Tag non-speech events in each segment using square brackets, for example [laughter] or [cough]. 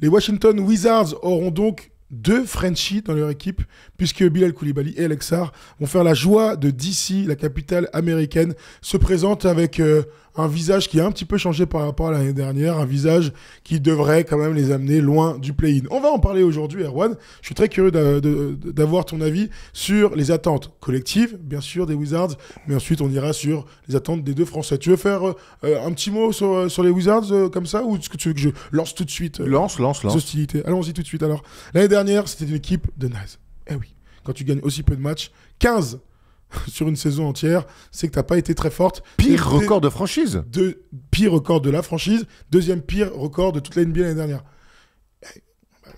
Les Washington Wizards auront donc deux Frenchies dans leur équipe, puisque Bilal Koulibaly et Alexar vont faire la joie de DC, la capitale américaine, se présente avec euh, un visage qui a un petit peu changé par rapport à l'année dernière, un visage qui devrait quand même les amener loin du play-in. On va en parler aujourd'hui, Erwan. Je suis très curieux d'avoir ton avis sur les attentes collectives, bien sûr, des Wizards, mais ensuite on ira sur les attentes des deux Français. Tu veux faire euh, un petit mot sur, les Wizards euh, comme ça, ou est-ce que tu veux que je lance tout de suite Lance, lance, lance. Hostilité. Allons-y tout de suite alors dernière, c'était une équipe de naze. Eh oui, quand tu gagnes aussi peu de matchs, 15 [laughs] sur une saison entière, c'est que t'as pas été très forte. Pire record de franchise. De, pire record de la franchise, deuxième pire record de toute la NBA l'année dernière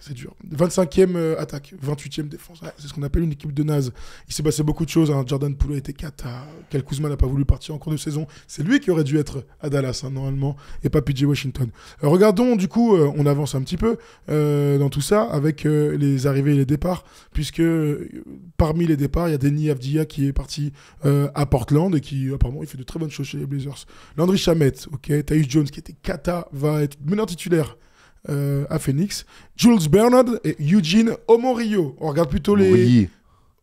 c'est dur. 25e euh, attaque, 28e défense. c'est ce qu'on appelle une équipe de naze. Il s'est passé beaucoup de choses. Hein. Jordan Poulot était 4 Kel Kuzma n'a pas voulu partir en cours de saison. C'est lui qui aurait dû être à Dallas, hein, normalement, et pas PJ Washington. Euh, regardons, du coup, euh, on avance un petit peu dans tout ça avec les arrivées et les départs, puisque parmi les départs, il y a Denis Avdia qui est parti à Portland et qui, apparemment, il fait de très bonnes choses chez les Blazers. Landry Chamet, ok. Thaïs Jones qui était kata va être meneur titulaire euh, à Phoenix. Jules Bernard et Eugene Omorio. On regarde plutôt les.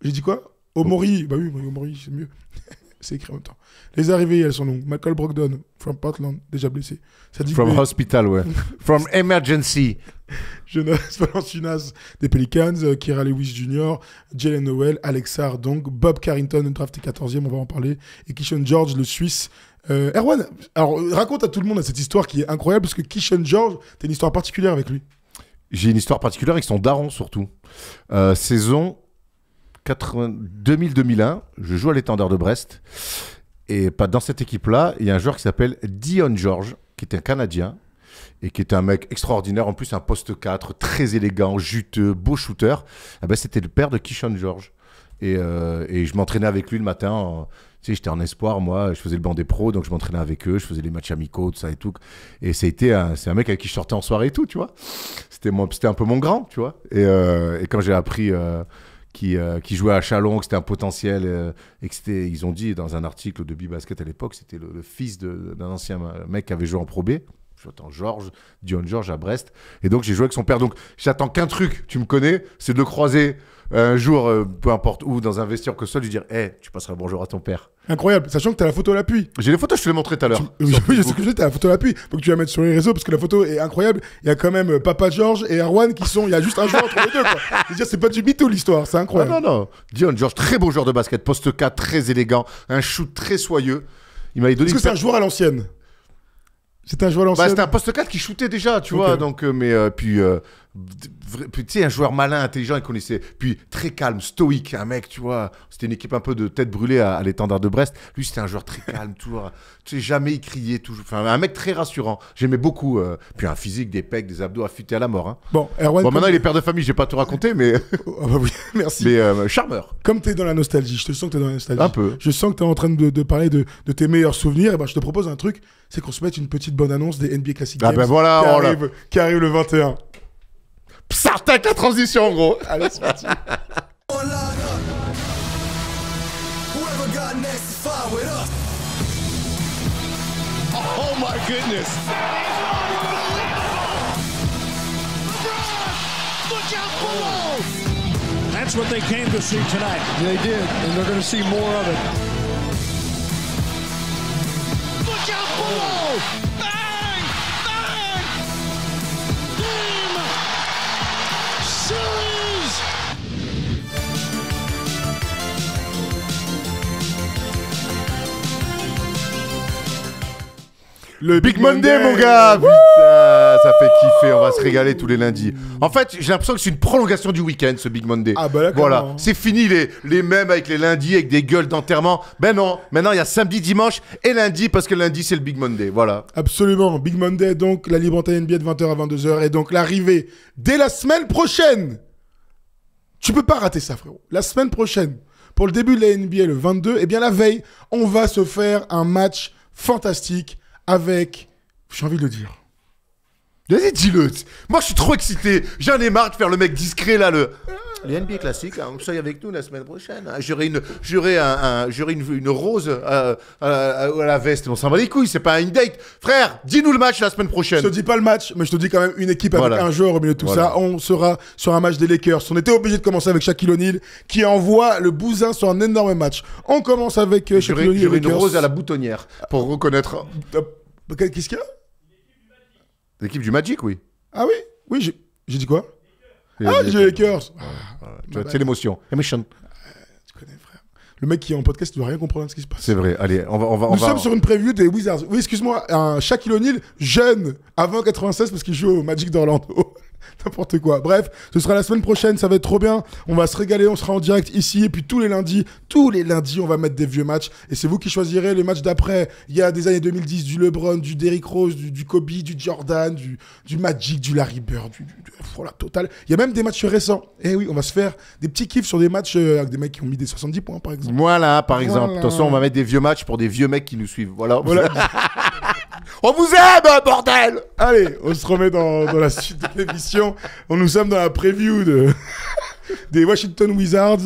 J'ai dit quoi Omori. Bah oui, Omori, c'est mieux. [laughs] c'est écrit en même temps. Les arrivées, elles sont longues. Michael Brogdon, from Portland, déjà blessé. from hospital, ouais. [laughs] from emergency. Jonas Valanciunas des Pelicans, euh, Kira Lewis Jr., Jalen Noel, Alex donc Bob Carrington, drafté 14e, on va en parler, et Kishon George, le Suisse, euh, Erwan, alors raconte à tout le monde cette histoire qui est incroyable parce que Kishan George, tu as une histoire particulière avec lui. J'ai une histoire particulière avec son daron surtout. Euh, saison 2000-2001, je joue à l'étendard de Brest. Et pas dans cette équipe-là, il y a un joueur qui s'appelle Dion George, qui est un Canadien et qui est un mec extraordinaire, en plus un poste 4, très élégant, juteux, beau shooter, ah ben, c'était le père de Kishon George. Euh, et, je m'entraînais avec lui le matin j'étais en espoir, moi, je faisais le banc des pros, donc je m'entraînais avec eux, je faisais les matchs amicaux, tout ça et tout. Et c'était un, c'est un mec avec qui je sortais en soirée et tout, tu vois. C'était, moi, c'était un peu mon grand, tu vois. Et, euh, quand j'ai appris euh, qu'il euh, qui jouait à Chalon, que c'était un potentiel, et qu'ils ils ont dit dans un article de bi-basket à l'époque, c'était le, fils d'un ancien mec qui avait joué en Pro B. J'entends Georges, Dion Georges à Brest. Et donc j'ai joué avec son père. Donc j'attends qu'un truc, tu me connais, c'est de le croiser un jour, euh, peu importe où, dans un vestiaire que ce soit, lui dire Hé, tu passeras bonjour à ton père. Incroyable, sachant que tu as la photo à l'appui. J'ai les photos, je te les montrais tout à l'heure. Oui, c'est [laughs] ce que j'ai, t'as la photo à l'appui. Faut que tu la mettes sur les réseaux parce que la photo est incroyable. Il y a quand même euh, Papa George et Erwan qui sont. Il y a juste un joueur entre les deux, quoi. dire, c'est pas du mytho l'histoire, c'est incroyable. Non, ah non, non. Dion George, très beau joueur de basket, poste 4, très élégant, un shoot très soyeux. Il m'avait donné. Est-ce que c'est un joueur à bah, l'ancienne c'était un joueur à l'ancienne. Bah, c'était un poste 4 qui shootait déjà, tu vois. Donc, euh, mais puis tu sais, un joueur malin, intelligent, il connaissait. Puis très calme, stoïque, un mec, tu vois. C'était une équipe un peu de tête brûlée à, l'étendard de Brest. Lui, c'était un joueur très calme, toujours. Euh, tu sais, jamais il criait, toujours. Enfin, un mec très rassurant. J'aimais beaucoup. Euh, puis un physique, des pecs, des abdos affûtés à la mort. Hein. Bon, bon, maintenant, il est père de famille, j'ai pas tout raconté, mais. [laughs] Oh, oh, bah oui, [laughs] merci. Mais euh, charmeur. Comme tu es dans la nostalgie, je te sens que tu es dans la nostalgie. Un peu. Je sens que tu es en train de, parler de, de, tes meilleurs souvenirs. Et eh ben, je te propose un truc c'est qu'on se mette une petite bonne annonce des NBA Classic Ah ben voilà, qui, oh arrive, qui arrive le 21. Certain avec la transition, gros. Allez, c'est parti. Oh my goodness. Look out below. That's what they came to see tonight. They did, and they're going to see more of it. Look out below. Le Big, Monday, mon gars Putain, ça fait kiffer, on va se régaler tous les lundis. En fait, j'ai l'impression que c'est une prolongation du week-end, ce Big Monday. Ah, bah voilà, hein. c'est fini les, les mêmes avec les lundis, avec des gueules d'enterrement. Ben non, maintenant il y a samedi, dimanche et lundi, parce que lundi c'est le Big Monday, voilà. Absolument, Big Monday, donc la Libre Antenne NBA de 20h à 22h, et donc l'arrivée dès la semaine prochaine Tu peux pas rater ça, frérot. La semaine prochaine, pour le début de la NBA le 22, et eh bien la veille, on va se faire un match fantastique avec, j'ai envie de le dire, Vas-y, Moi, je suis trop excité. J'en ai marre de faire le mec discret, là, le... Les NBA classique, hein, soyez avec nous la semaine prochaine. Hein. J'aurai une, j'aurai un, j'aurai une, une, rose euh, euh, euh à, la, veste. On s'en va les couilles, c'est pas une date. Frère, dis-nous le match la semaine prochaine. Je te dis pas le match, mais je te dis quand même une équipe avec un joueur au milieu de tout ça. On sera sur un match des Lakers. On était obligé de commencer avec Shaquille O'Neal qui envoie le bousin sur un énorme match. On commence avec euh, Shaquille J'aurai une rose à la boutonnière pour reconnaître. Qu'est-ce qu'il y a L'équipe du Magic, oui. Ah oui Oui, j'ai- dit quoi Ah, j'ai les cœurs ah, C'est l'émotion. Emotion. Tu connais, frère. Le mec qui est en podcast, ne doit rien comprendre de ce qui se passe. C'est vrai. Allez, on va. On va, Nous sommes sur une preview des Wizards. Oui, excuse-moi, un Shaquille O'Neal jeune, avant 96, parce qu'il joue au Magic d'Orlando. [laughs] [laughs] N'importe quoi. Bref, ce sera la semaine prochaine, ça va être trop bien. On va se régaler, on sera en direct ici. Et puis tous les lundis, tous les lundis, on va mettre des vieux matchs. Et c'est vous qui choisirez les matchs d'après. Il y a des années 2010, du LeBron, du Derrick Rose, du, Kobe, du Jordan, du, du, Magic, du Larry Bird, du, voilà, oh, total. Il y a même des matchs récents. Et eh oui, on va se faire des petits kiffs sur des matchs euh, avec des mecs qui ont mis des 70 points, par exemple. Voilà, par exemple. De toute façon, on va mettre des vieux matchs pour des vieux mecs qui nous suivent. Voilà. voilà. [laughs] On vous aime, bordel Allez, on se remet dans, la suite de l'émission. On nous sommes dans la preview de, [laughs] des Washington Wizards.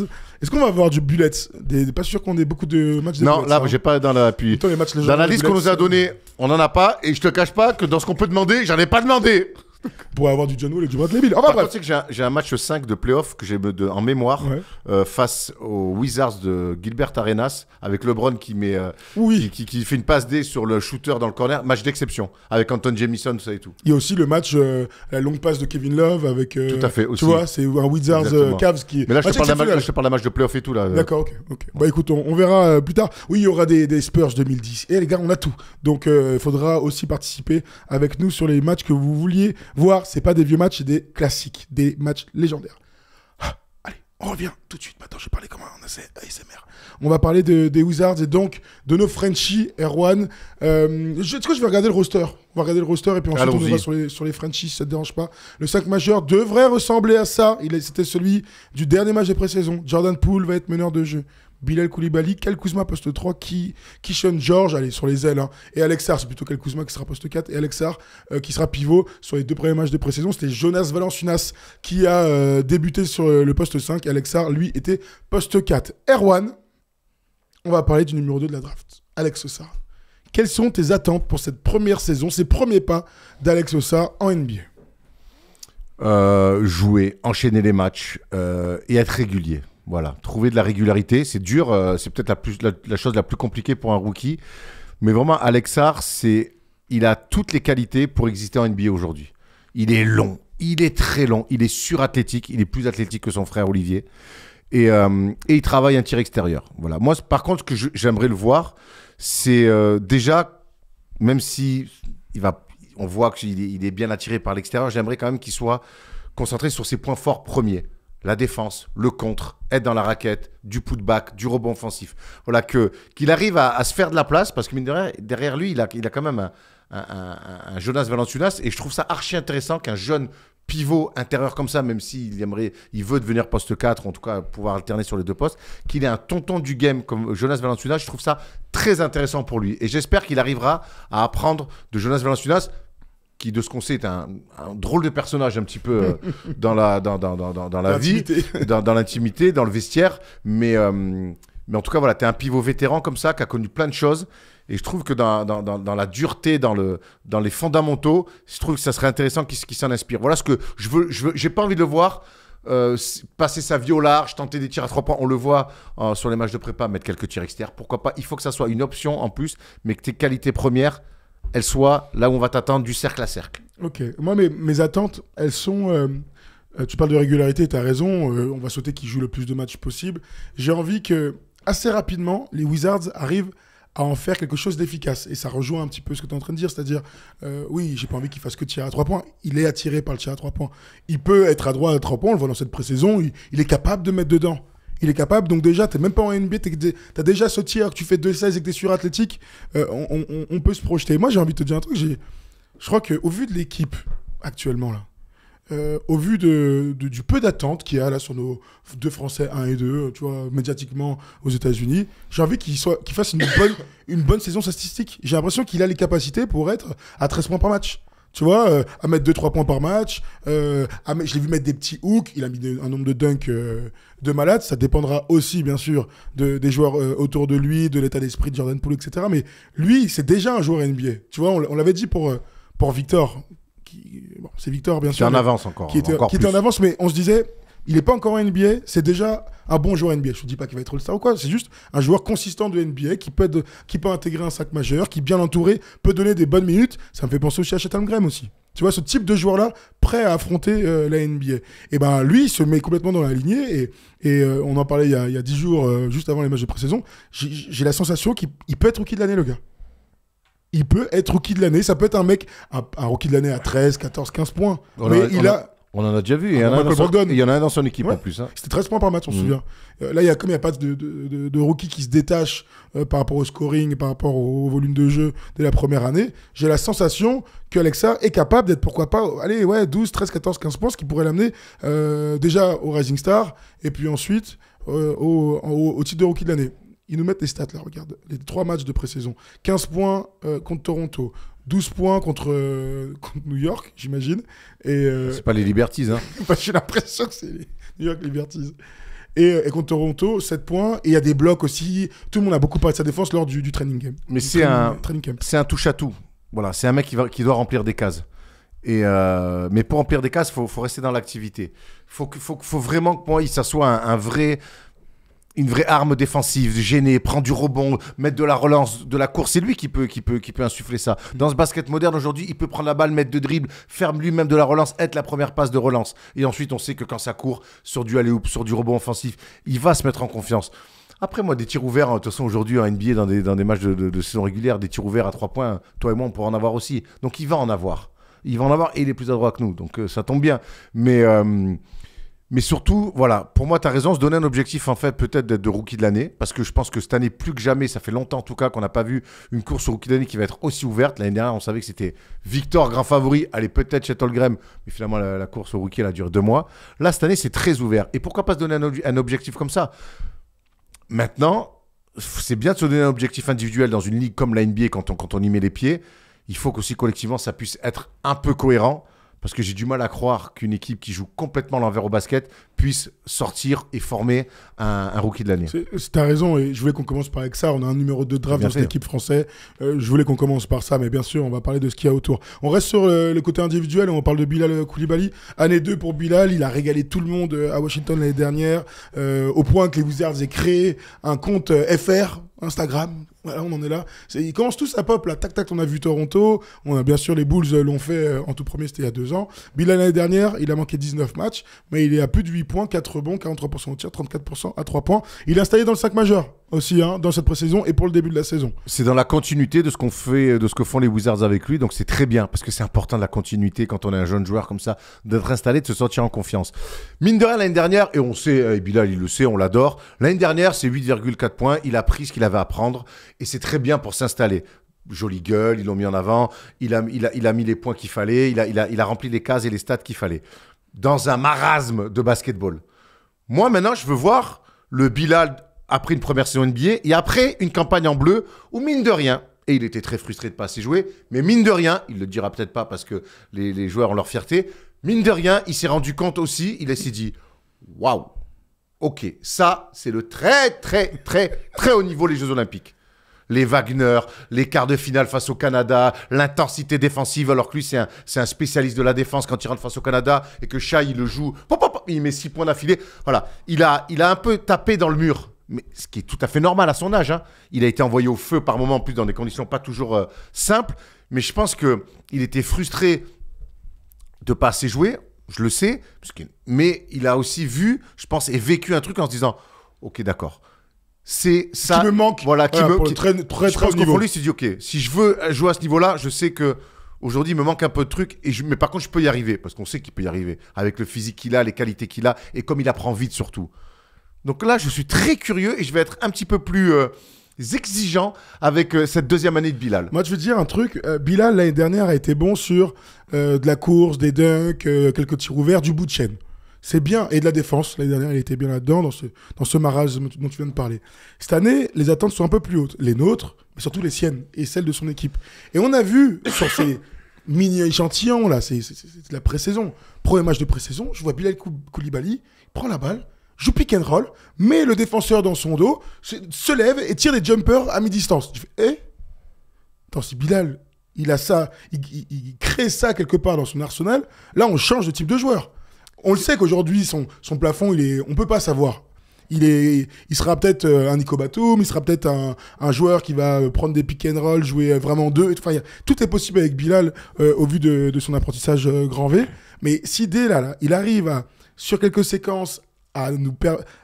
Est-ce qu'on va avoir du bullet des, Pas sûr qu'on ait beaucoup de matchs. non, là, hein. j'ai pas dans la Dans la liste qu'on nous a donnée, on n'en a pas. Et je te cache pas que dans ce qu'on peut demander, j'en ai pas demandé. [laughs] pour avoir du John Wall et du Bradley Bill. Enfin, bref. tu sais que j'ai un, match 5 de playoff que j'ai en mémoire euh, face aux Wizards de Gilbert Arenas avec LeBron qui met euh, oui. qui, qui, fait une passe D sur le shooter dans le corner. Match d'exception avec Anton Jamison, ça et tout. Il y a aussi le match, euh, la longue passe de Kevin Love avec. tout à fait. Aussi. Tu vois, c'est un Wizards Cavs qui. Mais ah, là, je te, parle d'un match de playoff et tout. là. D'accord, ok. Bah écoute, on, verra plus tard. Oui, il y aura des, des Spurs 2010. Et eh, les gars, on a tout. Donc il faudra aussi participer avec nous sur les matchs que vous vouliez Voir, c'est pas des vieux matchs, c'est des classiques, des matchs légendaires. Ah, allez, on revient tout de suite. Maintenant, je vais parler comme un ASMR. On va parler des Wizards et donc de nos Frenchies, Erwan. 1 Est-ce que je vais regarder le roster On va regarder le roster et puis ensuite on va sur les, sur les Frenchies, si ça te dérange pas. Le 5 majeur devrait ressembler à ça. C'était celui du dernier match de pré-saison. Jordan Poole va être meneur de jeu. Bilal Koulibaly, Kel Kuzma poste 3, qui, Kishon George, allez, sur les ailes, hein. et Alexar, c'est plutôt Kel Kuzma qui sera poste 4, et Alexar euh, qui sera pivot sur les deux premiers matchs de pré-saison. C'était Jonas Valanciunas qui a euh, débuté sur euh, le poste 5, et Alexar, lui, était poste 4. Erwan, on va parler du numéro 2 de la draft, Alex Ossar. Quelles sont tes attentes pour cette première saison, ces premiers pas d'Alex Ossar en NBA Jouer, enchaîner les matchs et être régulier voilà, trouver de la régularité, c'est dur, euh, c'est peut-être la, la, chose la plus compliquée pour un rookie. Mais vraiment, Alexar, c'est, il a toutes les qualités pour exister en NBA aujourd'hui. Il est long, il est très long, il est surathlétique, il est plus athlétique que son frère Olivier. Et, euh, il travaille un tir extérieur. Voilà. Moi, par contre, ce que j'aimerais le voir, c'est euh, déjà, même si il va, on voit qu'il il est bien attiré par l'extérieur, j'aimerais quand même qu'il soit concentré sur ses points forts premiers la défense, le contre, être dans la raquette, du put-back, du rebond offensif. Voilà que qu'il arrive à, se faire de la place parce que derrière lui, il a, il a quand même un, Jonas Valanciunas et je trouve ça archi intéressant qu'un jeune pivot intérieur comme ça, même s'il aimerait, il veut devenir poste 4, en tout cas pouvoir alterner sur les deux postes, qu'il ait un tonton du game comme Jonas Valanciunas, je trouve ça très intéressant pour lui. Et j'espère qu'il arrivera à apprendre de Jonas Valanciunas qui de ce qu'on sait est un, drôle de personnage un petit peu euh, [laughs] dans la dans, dans, dans, dans la vie, [laughs] dans, l'intimité, dans le vestiaire, mais euh, mais en tout cas voilà, es un pivot vétéran comme ça qui a connu plein de choses. Et je trouve que dans, dans, dans, la dureté, dans, le, dans les fondamentaux, je trouve que ça serait intéressant qu'il s'en inspire. Voilà ce que je veux. Je veux, j'ai pas envie de le voir euh, passer sa vie au large, tenter des tirs à trois points. On le voit sur les matchs de prépa, mettre quelques tirs externes. Pourquoi pas Il faut que ça soit une option en plus, mais que tes qualités premières, elle soit là où on va t'attendre du cercle à cercle. Ok. Moi, mes, attentes, elles sont. Euh, euh, tu parles de régularité, tu as raison. Euh, on va sauter qu'il joue le plus de matchs possible. J'ai envie que, assez rapidement, les Wizards arrivent à en faire quelque chose d'efficace. Et ça rejoint un petit peu ce que tu es en train de dire, c'est-à-dire, oui, j'ai pas envie qu'il fasse que tir à trois points. Il est attiré par le tir à trois points. Il peut être à droit à trois points, on le voit dans cette pré-saison, il, est capable de mettre dedans. Il est capable. Donc déjà, tu même pas en NBA, tu as déjà ce que tu fais 2-16 et que tu es athlétique euh, on, peut se projeter. Moi, j'ai envie de te dire un truc. Je crois qu'au vu de l'équipe actuellement, là, euh, au vu de, du peu d'attente qu'il y a là sur nos deux Français 1 et 2, tu vois, médiatiquement aux États-Unis, j'ai envie qu'il fasse une bonne, une bonne saison statistique. J'ai l'impression qu'il a les capacités pour être à 13 points par match. Tu vois, euh, à mettre 2-3 points par match. Euh, à je l'ai vu mettre des petits hooks. Il a mis un nombre de dunks euh, de malade. Ça dépendra aussi, bien sûr, de, des joueurs autour de lui, de l'état d'esprit de Jordan Poole, etc. Mais lui, c'est déjà un joueur NBA. Tu vois, on, l'avait dit pour, pour Victor. Bon, c'est Victor, bien sûr. Qui est en avance encore qui était en avance, mais on se disait, il n'est pas encore en NBA, c'est déjà un bon joueur NBA. Je ne dis pas qu'il va être le star ou quoi, c'est juste un joueur consistant de NBA qui peut, qui peut intégrer un sac majeur, qui, bien entouré, peut donner des bonnes minutes. Ça me fait penser aussi à Chatham Graham aussi. Tu vois, ce type de joueur-là, prêt à affronter euh, la NBA. Et ben lui, il se met complètement dans la lignée. Et, et euh, on en parlait il y a, il jours, euh, juste avant les matchs de pré-saison. J'ai la sensation qu'il peut être rookie de l'année, le gars. Il peut être rookie de l'année. Ça peut être un mec, un, rookie de l'année à 13, 14, 15 points. mais il a on en a déjà vu. Il y, en a, son... un dans son équipe en plus. Hein. C'était 13 points par match, on se mm. souvient. Euh, là, il y a, comme il n'y a pas de, rookie qui se détache euh, par rapport au scoring, par rapport au, volume de jeu de la première année, j'ai la sensation que Alexa est capable d'être, pourquoi pas, allez, ouais, 12, 13, 14, 15 points, ce qui pourrait l'amener euh, déjà au Rising Star et puis ensuite au, titre de rookie de l'année ils nous mettent les stats là, regarde, les trois matchs de pré-saison. 15 points contre Toronto, 12 points contre, euh, contre New York, j'imagine. Et euh, c'est pas les Liberties, hein. [laughs] J'ai l'impression que c'est New York Liberties. Et, euh, et, contre Toronto, 7 points. Et il y a des blocs aussi. Tout le monde a beaucoup parlé de sa défense lors du, du training game. Mais c'est un, c'est un touche à tout. Voilà, c'est un mec qui, va, qui doit remplir des cases. Et mais pour remplir des cases, faut, faut rester dans l'activité. Faut, faut, faut vraiment que moi, il soit un, vrai une vraie arme défensive, gêner, prendre du rebond, mettre de la relance, de la course. C'est lui qui peut, qui, peut, qui peut insuffler ça. Hmm. Dans ce basket moderne aujourd'hui, il peut prendre la balle, mettre de dribble, faire lui-même de la relance, être la première passe de relance. Et ensuite, on sait que quand ça court sur du aller oop sur du rebond offensif, il va se mettre en confiance. Après, moi, des tirs ouverts, hein, de toute façon, aujourd'hui, en NBA, dans des, dans des matchs de, saison régulière, des tirs ouverts à trois points, toi et moi, on pourra en avoir aussi. Donc, il va en avoir. Il va en avoir et il est plus adroit que nous. Donc, euh, ça tombe bien. Mais. Euh, mais surtout, voilà, pour moi, tu as raison, se donner un objectif, en fait, peut-être d'être de rookie de l'année, parce que je pense que cette année, plus que jamais, ça fait longtemps en tout cas qu'on n'a pas vu une course au rookie de l'année qui va être aussi ouverte. L'année dernière, on savait que c'était Victor, grand favori, allait peut-être chez mais finalement, la, course au rookie, elle a duré deux mois. Là, cette année, c'est très ouvert. Et pourquoi pas se donner un, objectif comme ça Maintenant, c'est bien de se donner un objectif individuel dans une ligue comme la NBA quand on, quand on y met les pieds. Il faut qu'aussi collectivement, ça puisse être un peu cohérent parce que j'ai du mal à croire qu'une équipe qui joue complètement l'envers au basket puisse sortir et former un, rookie de l'année. C'est ta raison, et je voulais qu'on commence par avec ça. On a un numéro 2 de draft dans cette équipe française. Euh, je voulais qu'on commence par ça, mais bien sûr, on va parler de ce qu'il y a autour. On reste sur euh, le, côté individuel, on parle de Bilal Koulibaly. Année 2 pour Bilal, il a régalé tout le monde euh, à Washington l'année dernière, au point que les Wizards aient créé un compte FR Instagram voilà, on en est là. Est, ils commencent tous à pop, là. Tac, tac, on a vu Toronto. On a bien sûr les Bulls l'ont fait euh, en tout premier, c'était il y a deux ans. Bilal, l'année dernière, il a manqué 19 matchs, mais il est à plus de 8 points, 4 rebonds, 43% au tir, 34% à 3 points. Il est installé dans le 5 majeur aussi, hein, dans cette pré-saison et pour le début de la saison. C'est dans la continuité de ce qu'on fait, de ce que font les Wizards avec lui, donc c'est très bien, parce que c'est important de la continuité quand on est un jeune joueur comme ça, d'être installé, de se sentir en confiance. Mine de rien, l'année dernière, et on sait, et Bilal, il le sait, on l'adore, l'année dernière, c'est 8,4 points, il a pris ce qu'il avait à prendre. Et c'est très bien pour s'installer. Jolie gueule, ils l'ont mis en avant, il a, il il a mis les points qu'il fallait, il a, il, a, rempli les cases et les stats qu'il fallait. Dans un marasme de basketball. Moi, maintenant, je veux voir le Bilal après une première saison NBA et après une campagne en bleu où, mine de rien, et il était très frustré de ne pas s'y jouer, mais mine de rien, il le dira peut-être pas parce que les, les joueurs ont leur fierté, mine de rien, il s'est rendu compte aussi, il s'est dit waouh, ok, ça, c'est le très, très, très, très haut niveau des Jeux Olympiques les Wagner, les quarts de finale face au Canada, l'intensité défensive, alors que lui, c'est un, spécialiste de la défense quand il rentre face au Canada et que Shai, il le joue, il met six points d'affilée. Voilà, il a, un peu tapé dans le mur. Mais ce qui est tout à fait normal à son âge. Hein. Il a été envoyé au feu par moment en plus dans des conditions pas toujours euh, simples. Mais je pense qu'il était frustré de pas assez jouer. Je le sais, mais il a aussi vu, je pense, et vécu un truc en se disant, ok, d'accord c'est ça qui me manque voilà qui me qui, très, dit ok si je veux jouer à ce niveau là je sais que aujourd'hui il me manque un peu de trucs mais par contre je peux y arriver parce qu'on sait qu'il peut y arriver avec le physique qu'il a les qualités qu'il a et comme il apprend vite surtout donc là je suis très curieux et je vais être un petit peu plus euh, exigeant avec euh, cette deuxième année de Bilal. Moi, je veux dire un truc. Euh, Bilal, l'année dernière, a été bon sur de la course, des dunks, quelques tirs ouverts, du bout de chaîne c'est bien. Et de la défense, l'année dernière, il était bien là-dedans, dans ce, dans ce marasme dont tu viens de parler. Cette année, les attentes sont un peu plus hautes. Les nôtres, mais surtout les siennes et celles de son équipe. Et on a vu sur ces [laughs] mini-échantillons, là, c'est la pré-saison. Premier match de pré-saison, je vois Bilal Koulibaly, il prend la balle, joue pick and roll, met le défenseur dans son dos, se, lève et tire des jumpers à mi-distance. et eh Attends, si Bilal, il a ça, il crée ça quelque part dans son arsenal, là, on change de type de joueur on le sait qu'aujourd'hui, son, son plafond, il est, on peut pas savoir. Il, est, il sera peut-être euh, un Nico Batum, il sera peut-être un, joueur qui va euh, prendre des pick and roll, jouer euh, vraiment deux. tout est possible avec Bilal au vu de, son apprentissage grand V. Mais si dès là, il arrive sur quelques séquences à nous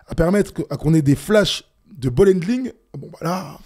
à permettre qu'on ait des flashs de ball handling, bon, voilà. Bah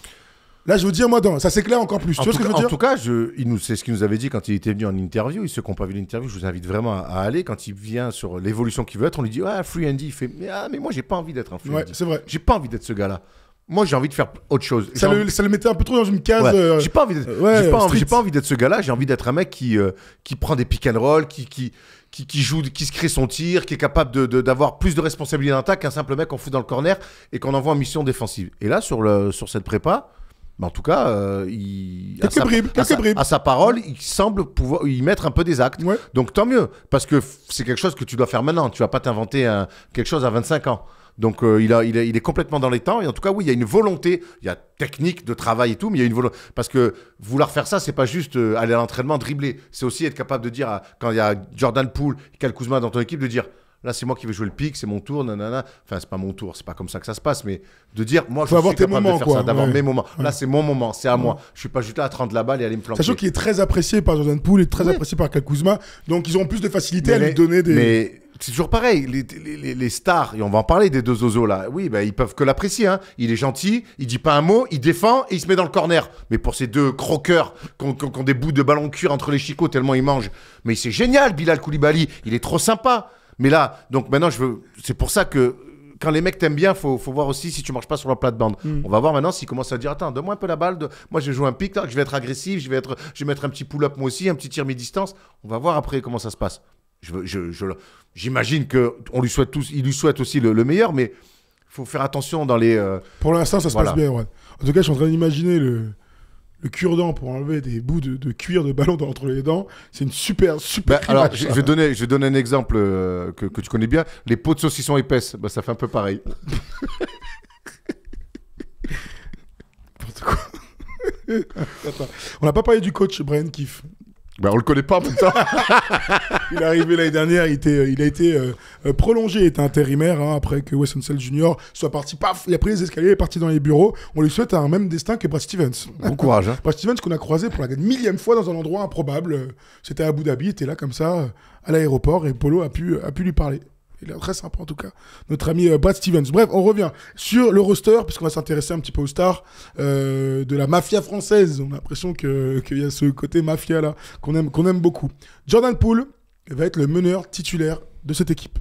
Là, je vous dis, moi, ça s'éclaire encore plus. En tu vois ce que je veux dire En tout cas, je, il nous, c'est ce qu'il nous avait dit quand il était venu en interview. Et ceux qui n'ont pas vu l'interview, je vous invite vraiment à, aller. Quand il vient sur l'évolution qu'il veut être, on lui dit Ah, Free Andy. Il fait Mais, ah, mais moi, j'ai pas envie d'être un Free ouais, c'est vrai. J'ai pas envie d'être ce gars-là. Moi, j'ai envie de faire autre chose. Ça, le, mettait un peu trop dans une case. Euh, j'ai pas envie d'être, euh, j'ai pas, envie, d'être ce gars-là. J'ai envie d'être un mec qui, euh, qui prend des pick and roll, qui, qui, qui, joue, qui se crée son tir, qui est capable de, d'avoir plus de responsabilité d'attaque qu'un simple mec qu'on fout dans le corner et qu'on envoie en mission défensive. Et là, sur, le, sur cette prépa, en tout cas, euh, il, à sa, parole, il semble pouvoir y mettre un peu des actes. Donc tant mieux, parce que c'est quelque chose que tu dois faire maintenant. Tu vas pas t'inventer euh, quelque chose à 25 ans. Donc euh, il, a, il, est complètement dans les temps. Et en tout cas, oui, il y a une volonté. Il y a technique de travail et tout, mais il y a une volonté. Parce que vouloir faire ça, c'est pas juste aller à l'entraînement dribbler. C'est aussi être capable de dire, quand il y a Jordan Poole, quel Kuzma dans ton équipe, de dire Là, c'est moi qui vais jouer le pic, c'est mon tour, nanana. Enfin, c'est pas mon tour, c'est pas comme ça que ça se passe, mais de dire, moi, je suis capable moments, de faire ça, d'avoir mes moments. Là, c'est mon moment, c'est à moi. Je suis pas juste là à 30 la balle et aller me flanquer. Sachant qu'il est très apprécié par Jordan Poole et très apprécié par Kakuzma, donc ils ont plus de facilité à lui donner des. Mais c'est toujours pareil, les, les, les, stars, et on va en parler des deux ozos là, oui, bah, ils peuvent que l'apprécier. Hein. Il est gentil, il dit pas un mot, il défend et il se met dans le corner. Mais pour ces deux croqueurs qui ont, des bouts de ballon cuir entre les chicots tellement ils mangent, mais c'est génial, Bilal Koulibaly, il est trop sympa. Mais là, donc maintenant, je veux. C'est pour ça que quand les mecs t'aiment bien, faut, faut voir aussi si tu marches pas sur leur plate-bande. Mm. On va voir maintenant s'ils commencent à dire attends, donne-moi un peu la balle. De... Moi, je vais jouer un pic, je vais être agressif, je vais être, je vais mettre un petit pull-up moi aussi, un petit tir mi-distance. On va voir après comment ça se passe. Je, je, je j'imagine que on lui souhaite tous, il lui souhaite aussi le, meilleur, mais faut faire attention dans les. Euh, pour l'instant, ça se passe bien. Ouais. En tout cas, je suis en train d'imaginer le le cure-dent pour enlever des bouts de, cuir de ballon entre les dents, c'est une super, super. Bah, alors, je, vais donner, je un exemple euh, que, tu connais bien. Les pots de saucisson épaisses, bah, ça fait un peu pareil. [laughs] [laughs] On n'a pas parlé du coach Brian Kiff. Bah, on le connaît pas, putain. [laughs] il est arrivé l'année dernière, il, euh, a été euh, euh, prolongé, il était intérimaire hein, après que Wesson Sell Jr. soit parti. Paf, il a pris les escaliers, il est parti dans les bureaux. On lui souhaite un même destin que Brad Stevens. Bon courage. Hein. [laughs] Brad Stevens qu'on a croisé pour la millième fois dans un endroit improbable. C'était à Abu Dhabi, il était là comme ça à l'aéroport et Polo a pu lui parler. Il est très sympa en tout cas. Notre ami euh, Brad Stevens. Bref, on revient sur le roster, puisqu'on va s'intéresser un petit peu aux stars euh, de la mafia française. On a l'impression qu'il y a ce côté mafia là qu'on aime, qu'on aime beaucoup. Jordan Poole va être le meneur titulaire de cette équipe.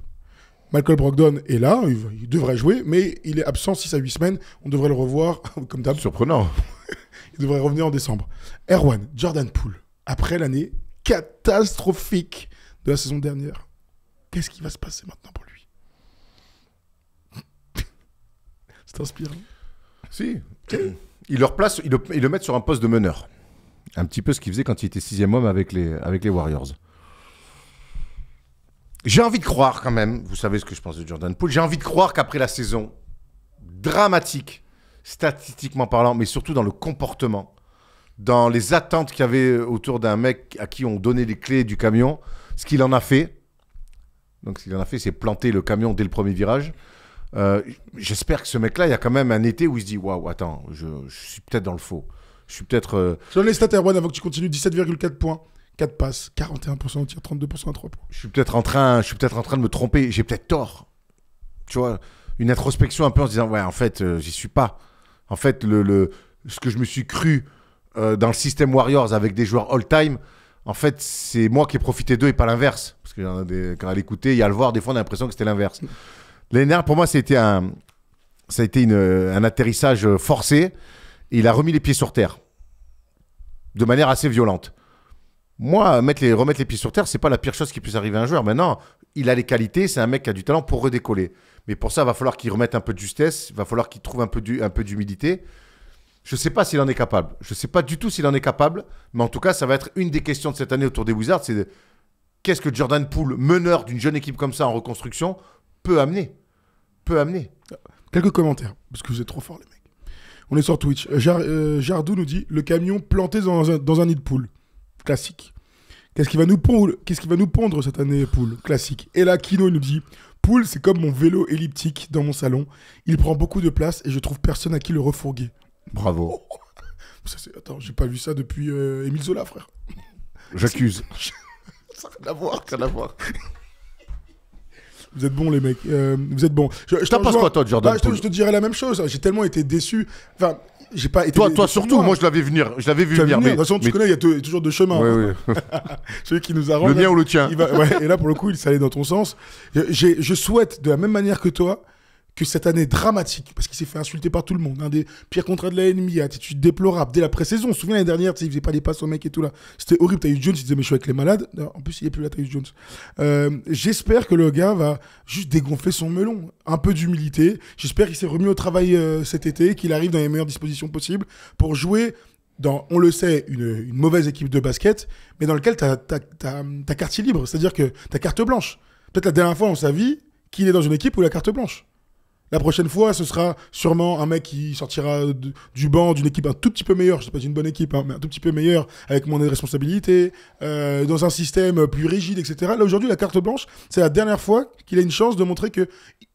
Michael Brogdon est là, il, devrait jouer, mais il est absent 6 à 8 semaines. On devrait le revoir, [laughs] comme d'hab. Surprenant. [laughs] il devrait revenir en décembre. Erwan, Jordan Poole, après l'année catastrophique de la saison dernière qu'est-ce qui va se passer maintenant pour lui [laughs] C'est inspirant. Si. Il le replace, il le, sur un poste de meneur. Un petit peu ce qu'il faisait quand il était sixième homme avec les Warriors. J'ai envie de croire quand même, vous savez ce que je pense de Jordan Poole, j'ai envie de croire qu'après la saison dramatique, statistiquement parlant, mais surtout dans le comportement, dans les attentes qu'il y avait autour d'un mec à qui on donnait les clés du camion, ce qu'il en a fait, donc ce qu'il en a fait, c'est planter le camion dès le premier virage. Euh, j'espère que ce mec-là, il y a quand même un été où il se dit Waouh, attends, je, suis peut-être dans le faux. Je suis peut-être. Euh, Sur les stats, Erwan, avant que tu continues, 17,4 points. 4 passes, 41% au tir, 32% à 3 points. Je suis peut-être en train, je suis peut-être en train de me tromper, j'ai peut-être tort. Tu vois, une introspection un peu en se disant ouais, en fait, euh, j'y suis pas. En fait, le, ce que je me suis cru dans le système Warriors avec des joueurs all-time, en fait, c'est moi qui ai profité d'eux et pas l'inverse. Parce que euh, des, quand à l'écouter et à le voir, des fois, on a l'impression que c'était l'inverse. Lénard, pour moi, c'était un, ça a été un atterrissage forcé. Il a remis les pieds sur terre de manière assez violente. Moi, mettre les, remettre les pieds sur terre, c'est pas la pire chose qui puisse arriver à un joueur. Maintenant, il a les qualités, c'est un mec qui a du talent pour redécoller. Mais pour ça, il va falloir qu'il remette un peu de justesse, il va falloir qu'il trouve un peu d'humidité. Je ne sais pas s'il en est capable. Je ne sais pas du tout s'il en est capable. Mais en tout cas, ça va être une des questions de cette année autour des Wizards. C'est qu'est-ce que Jordan Poole, meneur d'une jeune équipe comme ça en reconstruction, peut amener Peut amener. Quelques commentaires, parce que vous êtes trop forts, les mecs. On est sur Twitch. Euh, euh, Jardou nous dit le camion planté dans un, nid de poule. Classique. Qu'est-ce qui va nous pondre, qu'est-ce va nous pondre cette année, Poule Classique. Et là, Kino nous dit Poule, c'est comme mon vélo elliptique dans mon salon. Il prend beaucoup de place et je trouve personne à qui le refourguer. Bravo. [laughs] Attends, j'ai pas vu ça depuis euh, Émile Zola, frère. J'accuse. [laughs] ça n'a rien à voir, rien à voir. Vous êtes bons, les mecs. Euh, vous êtes bons. Je, je t'en quoi, toi, Jordan bah, je, te, dirais la même chose. J'ai tellement été déçu. Enfin, j'ai pas été. Toi, toi surtout, moi, je l'avais venir. Je l'avais vu venir. Mais, de toute façon, tu connais, il y a toujours deux chemins. [laughs] Celui qui nous arrange. Le mien ou le tien. et là, pour le coup, il s'allait dans ton sens. je souhaite, de la même manière que toi, que cette année dramatique, parce qu'il s'est fait insulter par tout le monde, un des pires contrats de la NBA, attitude déplorable dès la pré-saison. On se souvient l'année dernière, il faisait pas les passes au mec et tout là. C'était horrible. as Jones, il disait, mais je suis avec les malades. En plus, il est plus là, Taïus Jones. Euh, j'espère que le gars va juste dégonfler son melon. Un peu d'humilité. J'espère qu'il s'est remis au travail euh, cet été, qu'il arrive dans les meilleures dispositions possibles pour jouer dans, on le sait, une, mauvaise équipe de basket, mais dans lequel tu as, quartier libre, c'est-à-dire que tu carte blanche. Peut-être la dernière fois dans sa vie qu'il est dans une équipe où a carte blanche. La prochaine fois, ce sera sûrement un mec qui sortira du banc d'une équipe un tout petit peu meilleure, je sais pas une bonne équipe, hein, mais un tout petit peu meilleure, avec moins de responsabilités, euh, dans un système plus rigide, etc. Là aujourd'hui, la carte blanche, c'est la dernière fois qu'il a une chance de montrer que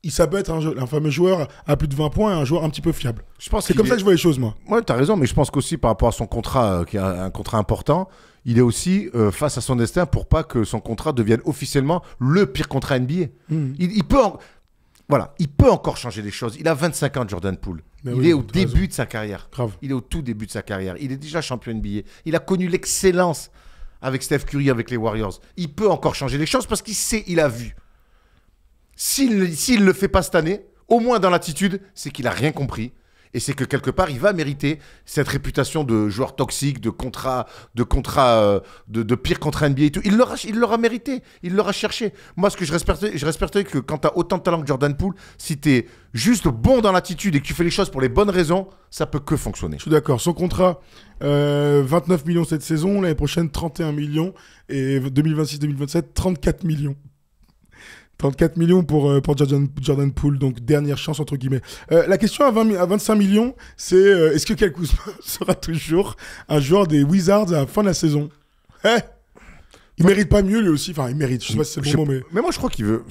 il ça être un, fameux joueur à plus de 20 points, un joueur un petit peu fiable. Je pense c'est comme ça que je vois les choses, moi. Ouais, as raison, mais je pense qu'aussi par rapport à son contrat, euh, qui est un, contrat important, il est aussi euh, face à son destin pour pas que son contrat devienne officiellement le pire contrat NBA. Hmm. Il, il, peut, voilà, il peut encore changer les choses. Il a 25 ans, Jordan Poole. il est au début de sa carrière. Il est au tout début de sa carrière. Il est déjà champion NBA. Il a connu l'excellence avec Steph Curry, avec les Warriors. Il peut encore changer les choses parce qu'il sait, il a vu. S'il ne le fait pas cette année, au moins dans l'attitude, c'est qu'il a rien compris. Et c'est que quelque part, il va mériter cette réputation de joueur toxique, de contrat, de contrat, euh, de, pire contrat NBA et tout. Il l'aura, il mérité, il l'aura cherché. Moi, ce que je respecte, je respecte que quand t'as autant de talent que Jordan Poole, si t'es juste bon dans l'attitude et que tu fais les choses pour les bonnes raisons, ça peut que fonctionner. Je suis d'accord. Son contrat, 29 euh, millions cette saison, l'année prochaine 31 millions et 2026-2027 34 millions. 34 millions pour, euh, pour Jordan, Jordan, Poole, donc dernière chance entre guillemets. Euh, la question à, 20, à 25 millions, c'est euh, est-ce que Kuzma [laughs] sera toujours un joueur des Wizards à la fin de la saison eh? il ne mérite pas mieux lui aussi, enfin il mérite, je sais pas si c'est le bon mais... moi je crois qu'il veut...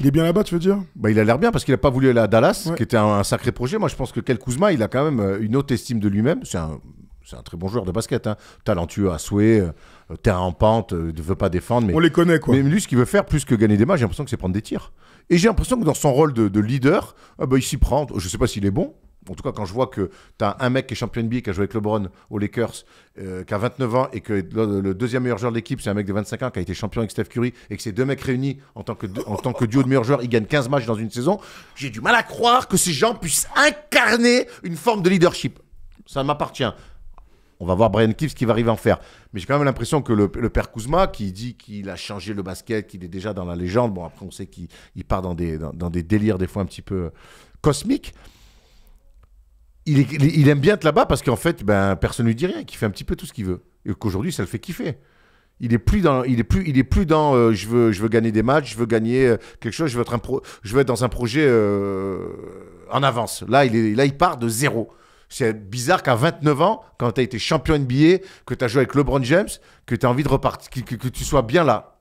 Il est bien là-bas tu veux dire Bah il a l'air bien parce qu'il a pas voulu aller à Dallas, qui était un, sacré projet, moi je pense que Kuzma, il a quand même une haute estime de lui-même, c'est un, un très bon joueur de basket, hein. talentueux à souhait, euh, terrain en pente, ne euh, veut pas défendre. Mais, On les connaît, quoi. Mais lui, ce qu'il veut faire, plus que gagner des matchs, j'ai l'impression que c'est prendre des tirs. Et j'ai l'impression que dans son rôle de, leader, ah bah, il s'y prend. Je ne sais pas s'il est bon. En tout cas, quand je vois que tu as un mec qui est champion NBA, qui a joué avec LeBron aux Lakers, euh, qui a 29 ans, et que le, deuxième meilleur joueur de l'équipe, c'est un mec de 25 ans qui a été champion avec Steph Curry, et que ces deux mecs réunis en tant que, en tant que duo de meilleurs joueurs, ils gagnent 15 matchs dans une saison, j'ai du mal à croire que ces gens puissent incarner une forme de leadership. Ça m'appartient. On va voir Brian Keefe qui va arriver à en faire. Mais j'ai quand même l'impression que le, père Kuzma, qui dit qu'il a changé le basket, qu'il est déjà dans la légende, bon, après, on sait qu'il part dans des, dans, des délires, des fois, un petit peu euh, cosmiques. Il, aime bien être là-bas parce qu'en fait, ben, personne ne lui dit rien, qu'il fait un petit peu tout ce qu'il veut. Et qu'aujourd'hui, ça le fait kiffer. Il est plus dans, il est plus, il est plus dans, euh, je veux, je veux gagner des matchs, je veux gagner euh, quelque chose, je veux être dans un projet en avance. Là, il est, là, il part de zéro. C'est bizarre qu'à 29 ans, quand tu as été champion NBA, que tu as joué avec LeBron James, que tu as envie de repartir, que, tu sois bien là.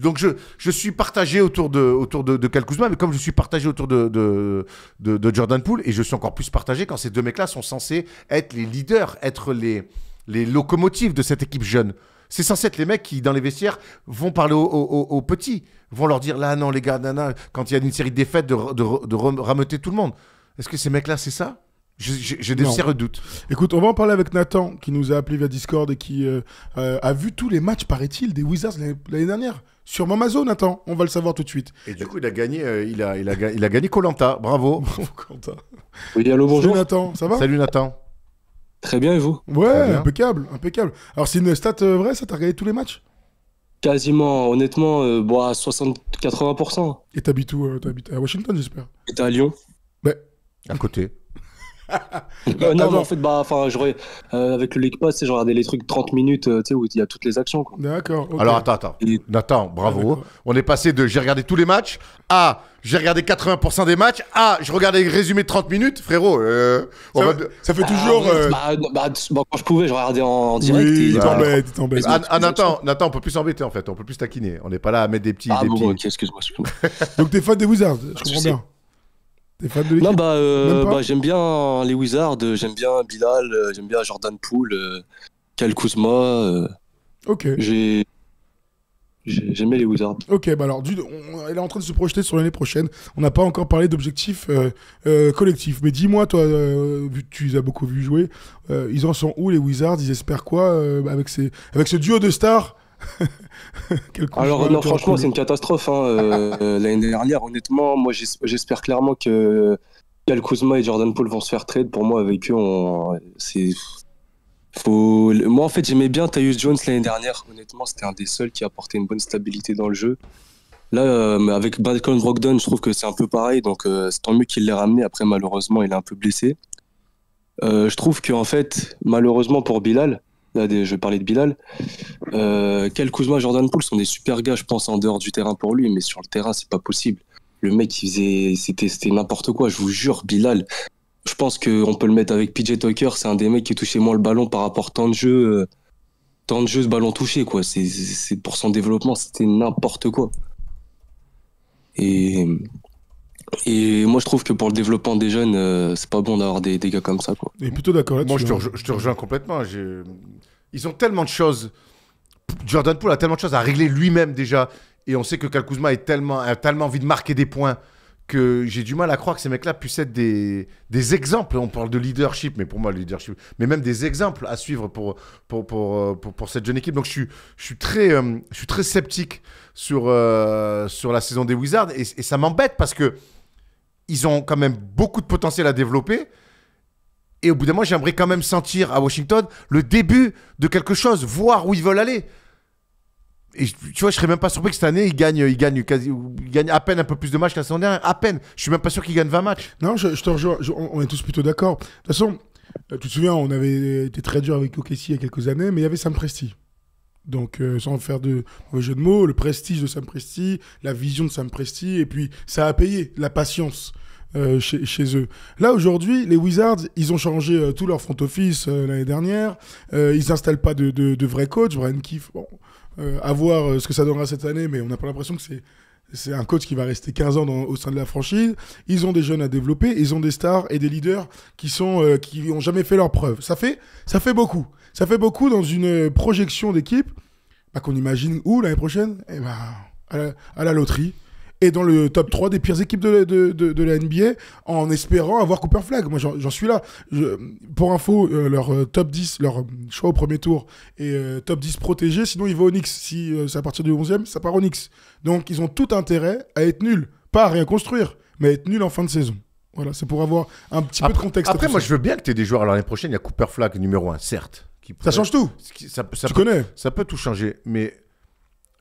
Donc je, je suis partagé autour de autour de, Kuzma, mais comme je suis partagé autour de de, de, Jordan Poole, et je suis encore plus partagé quand ces deux mecs-là sont censés être les leaders, être les, les locomotives de cette équipe jeune. C'est censé être les mecs qui, dans les vestiaires, vont parler aux, petits, vont leur dire là, non, les gars, quand il y a une série de défaites, de, de, de tout le monde. Est-ce que ces mecs-là, c'est ça j'ai des de Écoute, on va en parler avec Nathan qui nous a appelé via Discord et qui euh, euh, a vu tous les matchs, paraît-il, des Wizards l'année dernière. Sur Mamazo, Nathan, on va le savoir tout de suite. Et du coup, il a gagné, euh, il a, il a, il a gagné Colanta. Bravo. [laughs] bonjour. Salut Nathan, ça va Salut Nathan. Très bien et vous Ouais, impeccable, impeccable. Alors c'est une stat vraie, ça t'as regardé tous les matchs Quasiment, honnêtement, bon, à 60-80%. Et t'habites où T'habites à Washington, j'espère. Et t'es à Lyon. Ouais. Ben. À côté. [laughs] Euh, non, mais en fait, bah, enfin, euh, avec le League Pass, j'ai regardé les trucs 30 minutes, euh, tu sais, où il y a toutes les actions. D'accord. Alors, attends, attends. Nathan, bravo. On est passé de j'ai regardé tous les matchs à j'ai regardé 80% des matchs. à je regardais les résumés de 30 minutes, frérot. ça, fait toujours. Ah, bah, bah, bah, quand je pouvais, je regardais en, direct. Oui, Tu t'embêtes. Ah, Nathan, on peut plus s'embêter en fait. On peut plus taquiner. On n'est pas là à mettre des petits. Ah, des bon, ok, excuse-moi. [laughs] Donc, t'es fan des Wizards, je ah, comprends bien. T'es fan de Non, bah, euh, bah, j'aime bien les Wizards, j'aime bien Bilal, euh, j'aime bien Jordan Poole, euh, Kyle Kuzma. ok. J'ai. J'aimais les Wizards. Ok, bah alors, elle est en train de se projeter sur l'année prochaine. On n'a pas encore parlé d'objectifs collectifs. Mais dis-moi, toi, vu que tu les as beaucoup vu jouer, ils en sont où les Wizards Ils espèrent quoi avec, avec ce duo de stars [laughs] [laughs] Alors non, franchement, c'est une catastrophe. Hein, euh, [laughs] l'année dernière, honnêtement, moi j'espère clairement que Kyle Kuzma et Jordan Poole vont se faire trade. Pour moi, avec eux, on... c'est faut... Moi, en fait, j'aimais bien Tyus Jones l'année dernière. Honnêtement, c'était un des seuls qui apportait une bonne stabilité dans le jeu. Là, euh, avec Balcon Brogdon, je trouve que c'est un peu pareil. Donc, euh, c'est tant mieux qu'il l'ait ramené. Après, malheureusement, il est un peu blessé. je trouve en fait, malheureusement pour Bilal, Là, des, je parlais de Bilal. Euh, Kel Kuzma, Jordan Poole sont des super gars, je pense, en dehors du terrain pour lui, mais sur le terrain, c'est pas possible. Le mec, il faisait, c'était, c'était n'importe quoi, je vous jure, Bilal. Je pense qu'on peut le mettre avec PJ Tucker, c'est un des mecs qui touchait moins le ballon par rapport à tant de jeux, euh, tant de jeux ballon touché, quoi. C'est, pour son développement, c'était n'importe quoi. Et, et moi, je trouve que pour le développement des jeunes, euh, c'est pas bon d'avoir des, gars comme ça. Quoi. Et plutôt d'accord Moi, hein. je te, rejoins, complètement. Ils ont tellement de choses. Jordan Poole a tellement de choses à régler lui-même déjà. Et on sait que Kalkuzma est tellement, a tellement envie de marquer des points que j'ai du mal à croire que ces mecs-là puissent être des, des, exemples. On parle de leadership, mais pour moi, le leadership, mais même des exemples à suivre pour, pour, pour, euh, pour, cette jeune équipe. Donc, je suis, je suis, très, euh, je suis très sceptique sur, sur la saison des Wizards et ça m'embête parce que ils ont quand même beaucoup de potentiel à développer. Et au bout d'un moment, j'aimerais quand même sentir à Washington le début de quelque chose, voir où ils veulent aller. Et tu vois, je serais même pas surpris que cette année, ils gagnent, ils gagnent, quasi, gagnent à peine un peu plus de matchs qu'à son dernière. À peine. Je suis même pas sûr qu'ils gagnent 20 matchs. Non, je, te rejoins. on, est tous plutôt d'accord. De toute façon, euh, tu te souviens, on avait été très dur avec OKC il y a quelques années, mais il y avait Sam Presti. Donc, euh, sans faire de jeu de mots, le prestige de Sam Presti, la vision de Sam Presti, et puis ça a payé, la patience. Euh, chez, eux. Là aujourd'hui, les Wizards, ils ont changé euh, tout leur front office l'année dernière. ils n'installent pas de, de, de vrai coach. Brian Keefe, bon, à voir ce que ça donnera cette année, mais on n'a pas l'impression que c'est un coach qui va rester 15 ans au sein de la franchise. Ils ont des jeunes à développer, ils ont des stars et des leaders qui sont ont jamais fait leur preuve. ça fait beaucoup. Ça fait beaucoup dans une projection d'équipe bah, qu'on imagine où l'année prochaine eh ben, à, la, loterie. Et dans le top 3 des pires équipes de la, de, la NBA en espérant avoir Cooper Flag. Moi, j'en suis là. pour info, euh, leur euh, top 10, leur euh, choix au premier tour et top 10 protégé. Sinon, ils vont au Knicks. Si c'est à partir du 11e, ça part au Knicks. Donc, ils ont tout intérêt à être nuls. Pas à rien construire, mais à être nuls en fin de saison. Voilà, c'est pour avoir un petit peu de contexte. Après, moi, je veux bien que tu aies des joueurs. l'année prochaine, il y a Cooper Flag numéro 1, certes. Ça change tout. ça, ça, tu connais. Ça peut tout changer. Mais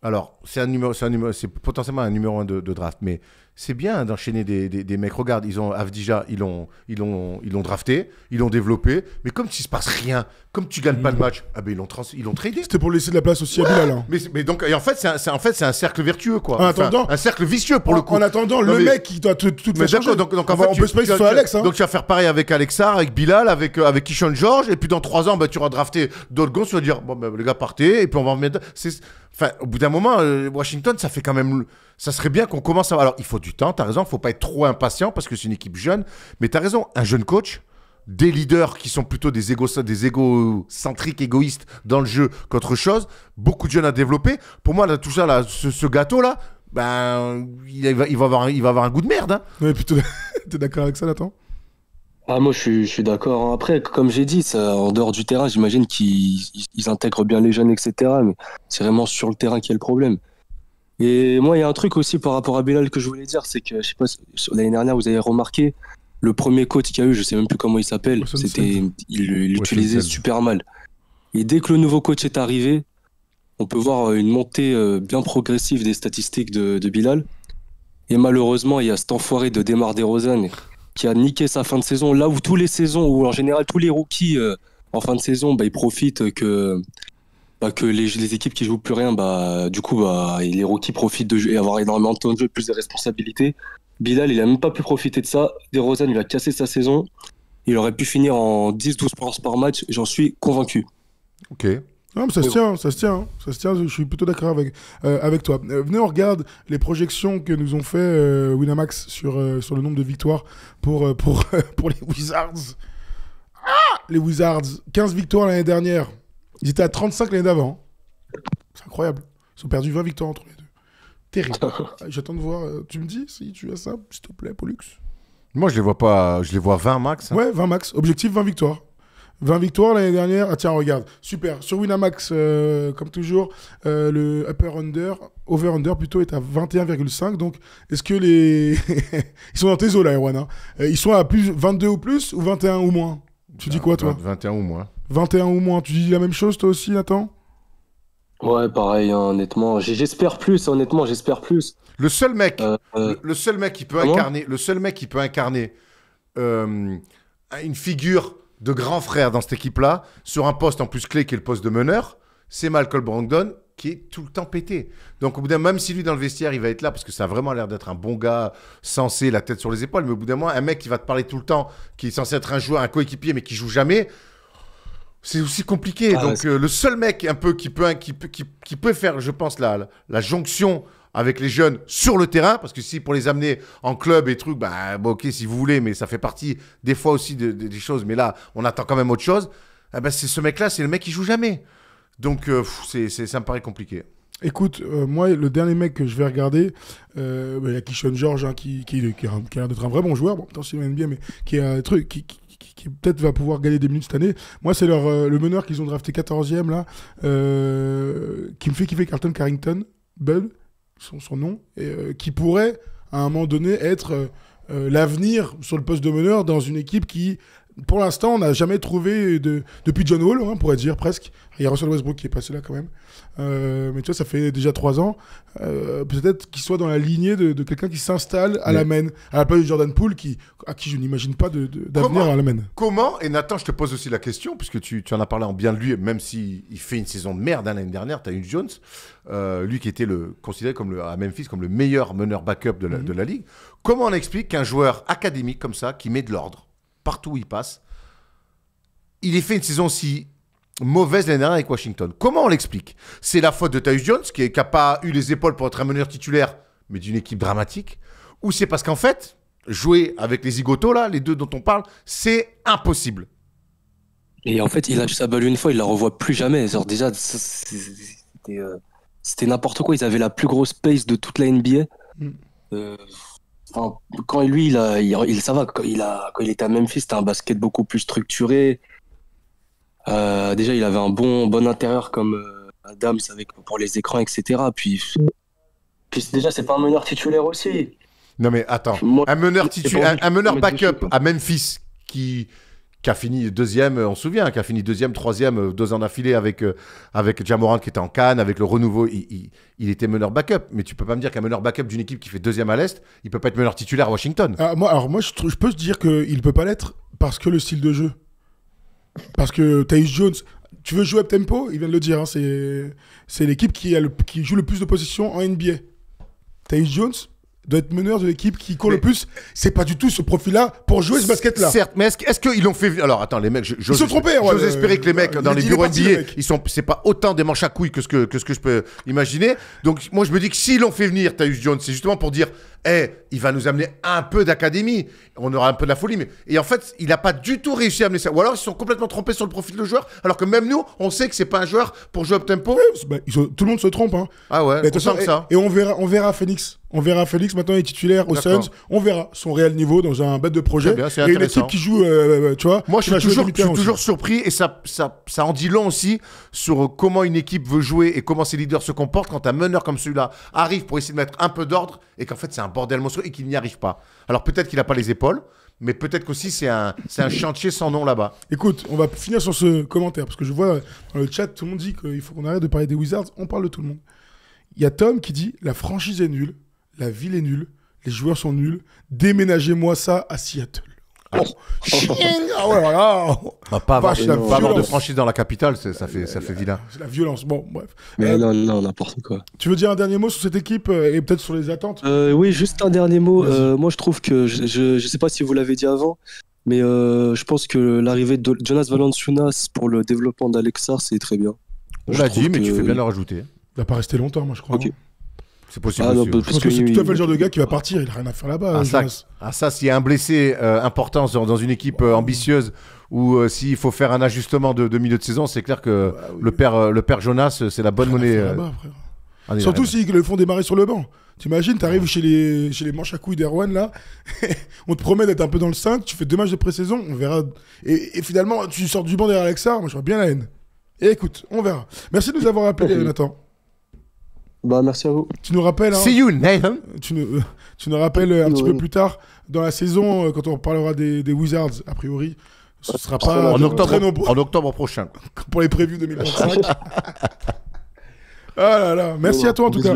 alors, c'est un numéro, c'est potentiellement un numéro 1 de draft. Mais c'est bien d'enchaîner des, des, mecs. Regarde, ils ont Avdija, ils l'ont ils l'ont ils l'ont drafté, ils l'ont développé, mais comme il se passe rien, comme tu gagnes pas le match, ah ben ils l'ont ils l'ont tradé. C'était pour laisser de la place aussi à Bilal. Hein. Mais, donc et en fait c'est en fait c'est un cercle vertueux quoi. En un cercle vicieux pour le coup. En attendant, le mec qui doit tout, tout Donc, en on peut se tu, sur Alex. Hein. Donc tu vas faire pareil avec Alexa, avec Bilal, avec euh, avec Kishon George, et puis dans trois ans bah, tu auras drafté Dolgon, tu vas dire bon bah, le gars partez, et puis on va en Enfin au bout d'un moment euh, Washington ça fait quand même ça serait bien qu'on commence à. Alors, il faut du temps, t'as raison, il faut pas être trop impatient parce que c'est une équipe jeune. Mais t'as raison, un jeune coach, des leaders qui sont plutôt des, des égocentriques, égoïstes dans le jeu qu'autre chose, beaucoup de jeunes à développer. Pour moi, là, tout ça, ce, gâteau-là, ben, il va, avoir, il va avoir un goût de merde. Hein. Ouais, plutôt. [laughs] T'es d'accord avec ça, Nathan ah, moi, je suis, d'accord. Après, comme j'ai dit, ça, en dehors du terrain, j'imagine qu'ils intègrent bien les jeunes, etc. Mais c'est vraiment sur le terrain qu'il y a le problème. Et moi, il y a un truc aussi par rapport à Bilal que je voulais dire, c'est que, je sais pas, l'année dernière, vous avez remarqué, le premier coach qu'il y a eu, je sais même plus comment il s'appelle, c'était, il l'utilisait super mal. Et dès que le nouveau coach est arrivé, on peut voir euh, une montée euh, bien progressive des statistiques de, Bilal. Et malheureusement, il y a cet enfoiré de Demar DeRozan qui a niqué sa fin de saison. Là où tous les saisons, ou en général tous les rookies euh, en fin de saison, bah, ils profitent que bah, que les, équipes qui jouent plus rien, bah, du coup, bah, les rookies profitent de avoir énormément de temps de jeu, plus de responsabilités. Bilal, il a même pas pu profiter de ça. DeRozan, il a cassé sa saison. Il aurait pu finir en 10-12 points par match, j'en suis convaincu. Ok. Non, ça se tient, ça se tient, hein. ça tient. Je suis plutôt d'accord avec, euh, avec toi. Euh, venez, on regarde les projections que nous ont fait euh, Winamax sur, sur le nombre de victoires pour, pour, [laughs] pour les Wizards. Ah les Wizards, 15 victoires l'année dernière. Ils étaient à 35 l'année d'avant. C'est incroyable. Ils ont perdu 20 victoires entre les deux. Terrible. [laughs] Ah, j'attends de voir. Euh, tu me dis si tu as ça, s'il te plaît, Pollux Moi, je les vois pas. Je les vois 20 max. Hein. Ouais, 20 max. Objectif 20 victoires. 20 victoires l'année dernière. Ah tiens, regarde. Super. Sur Winamax, euh, comme toujours, euh, le upper-under, over-under plutôt, est à 21,5. Donc, est-ce que les... [laughs] ils sont dans tes eaux là, Erwan hein. Ils sont à plus 22 ou plus ou 21 ou moins Tu dis ah, quoi, toi 21 ou moins. 21 ou moins, tu dis la même chose toi aussi, Nathan Ouais, pareil, hein, honnêtement. J'espère plus, honnêtement, j'espère plus. Le seul mec, euh, euh, le seul mec qui peut incarner, le seul mec qui peut incarner euh, une figure de grand frère dans cette équipe-là, sur un poste en plus clé qui est le poste de meneur, c'est Malcolm Brandon qui est tout le temps pété. Donc au bout d'un moment, même si lui dans le vestiaire, il va être là parce que ça a vraiment l'air d'être un bon gars, sensé, la tête sur les épaules, mais au bout d'un moment, un mec qui va te parler tout le temps, qui est censé être un joueur, un coéquipier, mais qui joue jamais, c'est aussi compliqué. Ah, Donc euh, le seul mec un peu qui peut, qui, qui, peut faire, je pense, la, la jonction avec les jeunes sur le terrain, parce que si pour les amener en club et trucs, bah, ok si vous voulez, mais ça fait partie des fois aussi des choses, mais là on attend quand même autre chose, ben, c'est ce mec-là, c'est le mec qui joue jamais. Donc euh, c'est, ça me paraît compliqué. Écoute, euh, moi, le dernier mec que je vais regarder, bah, il y a Kishon George, hein, qui, qui, a, l'air un vrai bon joueur. Bon, je m'aime bien, mais qui est un truc, qui, qui peut-être va pouvoir gagner des minutes cette année. Moi, c'est leur euh, le meneur qu'ils ont drafté 14e là, euh, qui me fait kiffer Carlton Carrington, bell son, nom, et, euh, qui pourrait à un moment donné être l'avenir sur le poste de meneur dans une équipe qui pour l'instant, on n'a jamais trouvé depuis John Wall, hein, on pourrait dire presque. Il y a Russell Westbrook qui est passé là quand même. Euh, mais tu vois, ça fait déjà trois ans. Euh, peut-être qu'il soit dans la lignée de, quelqu'un qui s'installe à la main, à la place de Jordan Poole, qui, à qui je n'imagine pas d'avenir à la main. Comment, et Nathan, je te pose aussi la question, puisque tu, en as parlé en bien de lui, même s'il il fait une saison de merde hein, l'année dernière, tu as eu Jones, euh, lui qui était considéré comme le, à Memphis comme le meilleur meneur backup de mhm. de la ligue. Comment on explique qu'un joueur académique comme ça, qui met de l'ordre, partout où il passe. Il est fait une saison si mauvaise l'année dernière avec Washington. Comment on l'explique C'est la faute de Tyus Jones, qui n'a pas eu les épaules pour être un meneur titulaire, mais d'une équipe dramatique Ou c'est parce qu'en fait, jouer avec les Igotos, là, les deux dont on parle, c'est impossible Et en fait, il lâche sa balle une fois, il la revoit plus jamais. Alors déjà, euh, c'était n'importe quoi. Ils avaient la plus grosse pace de toute la NBA. Mm. Euh, quand lui, il, a, il, ça va. il, a, quand il était à Memphis, c'était un basket beaucoup plus structuré. Euh, déjà, il avait un bon, bon intérieur comme euh, Adams avec, pour les écrans, etc. Puis, déjà, c'est pas un meneur titulaire aussi. Non, mais attends. un meneur, titulaire, un meneur backup à Memphis qui qui a fini deuxième, on se souvient, qui a fini deuxième, troisième, euh, deux ans d'affilée avec, euh, avec Jamorant qui était en Cannes, avec le renouveau, il, était meneur backup. Mais tu peux pas me dire qu'un meneur backup d'une équipe qui fait deuxième à l'Est, il peut pas être meneur titulaire à Washington. Ah, moi, alors moi, je, peux te dire qu'il peut pas l'être parce que le style de jeu. Parce que Thaïs Jones, tu veux jouer up tempo, il vient de le dire, hein, c'est l'équipe qui, qui joue le plus de positions en NBA. Thaïs Jones, doit être meneur de l'équipe qui court le plus. C'est pas du tout ce profil-là pour jouer ce basket-là. Certes, mais est-ce, que qu'ils l'ont fait Alors attends, les mecs, je, je, ils se trompaient. J'ose euh, espérer que les mecs euh, dans les bureaux NBA, ils sont, c'est pas autant des manches à couilles que ce que, ce que je peux imaginer. Donc moi je me dis que s'ils l'ont fait venir, Taïus Jones, c'est justement pour dire eh, il va nous amener un peu d'académie, on aura un peu de la folie. Mais... Et en fait, il n'a pas du tout réussi à amener ça. Ou alors, ils sont complètement trompés sur le profil de joueur, alors que même nous, on sait que c'est pas un joueur pour jouer up tempo. Bah, tout le monde se trompe. Hein. Ah ouais, eh, ça. Et, on verra, on verra Félix. On verra Félix maintenant est titulaire au Suns. On verra son réel niveau dans un bête de projet. Eh et une équipe qui joue, euh, euh, tu vois. Moi, je suis, toujours, toujours, surpris et ça, ça, ça en dit long aussi sur comment une équipe veut jouer et comment ses leaders se comportent quand un meneur comme celui-là arrive pour essayer de mettre un peu d'ordre et qu'en fait, c'est un bordel monstrueux et qu'il n'y arrive pas. Alors peut-être qu'il n'a pas les épaules, mais peut-être qu'aussi c'est un, un chantier sans nom là-bas. Écoute, on va finir sur ce commentaire parce que je vois dans le chat, tout le monde dit qu'il faut qu'on arrête de parler des Wizards, on parle de tout le monde. Il y a Tom qui dit la franchise est nulle, la ville est nulle, les joueurs sont nuls, déménagez-moi ça à Seattle. Ah ouais, voilà. pas avoir, de franchise dans la capitale, ça fait, ça fait vilain. C'est la violence. Bon, bref. Mais euh, non, non, n'importe quoi. Tu veux dire un dernier mot sur cette équipe euh, et peut-être sur les attentes euh, oui, juste un dernier mot. moi, je trouve que, je- sais pas si vous l'avez dit avant, mais je pense que l'arrivée de Jonas Valanciunas pour le développement d'Alexar, c'est très bien. On Je l'a dit, mais tu fais bien le rajouter. Il va pas rester longtemps, moi, je crois. Ok. C'est possible. Ah, parce que, c'est tout à fait le genre de gars qui va partir, il n'a rien à faire là-bas. Ah, ah, ça, s'il y a un blessé euh, important dans, une équipe euh, ambitieuse ou euh, s'il faut faire un ajustement de, milieu de saison, c'est clair que bah le, père, le père Jonas, c'est la bonne monnaie. Ah, Surtout s'ils le font démarrer sur le banc. T'imagines, t'arrives ouais. chez les, chez les manches à couilles d'Erwan, là, [laughs] on te promet d'être un peu dans le 5, tu fais deux matchs de pré-saison, on verra. Et, finalement, tu sors du banc derrière Alexa, moi je bien la haine. Et écoute, on verra. Merci de nous avoir rappelé, [laughs] Nathan. Bah, merci à vous. Tu nous rappelles. Hein, Nathan. Tu nous, [laughs] tu nous rappelles euh, un petit peu plus tard dans la saison, euh, quand on parlera des, Wizards, a priori. Ce sera pas en octobre, en octobre prochain. [laughs] Pour les prévus 2025. [laughs] ah là là, merci à toi en tout cas.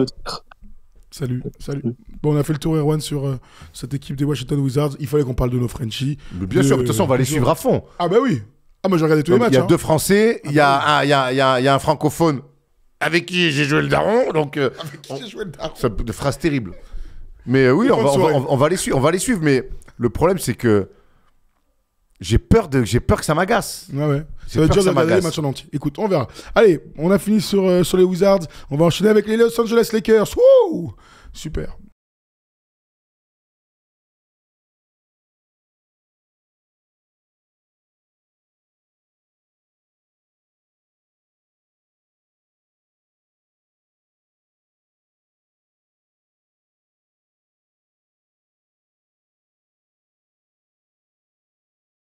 Salut, salut. Bon, on a fait le tour Erwan sur euh, cette équipe des Washington Wizards. Il fallait qu'on parle de nos Frenchies. bien sûr, de toute façon, on va les suivre à fond. Ah bah oui. Ah moi j'ai regardé tous les matchs. Il y a hein. deux Français, ah, bah il y a, un, il y, a, il y a un francophone avec qui j'ai joué le daron. Donc, euh, avec qui j'ai joué le daron. de phrases terribles. Mais euh, oui, on va, les suivre, on va les suivre. Mais le problème, c'est que j'ai peur, de, j'ai peur que ça m'agace. Ouais, ouais. Ça dur de regarder Écoute, on verra. Allez, on a fini sur, euh, sur les Wizards. On va enchaîner avec les Los Angeles Lakers. Super.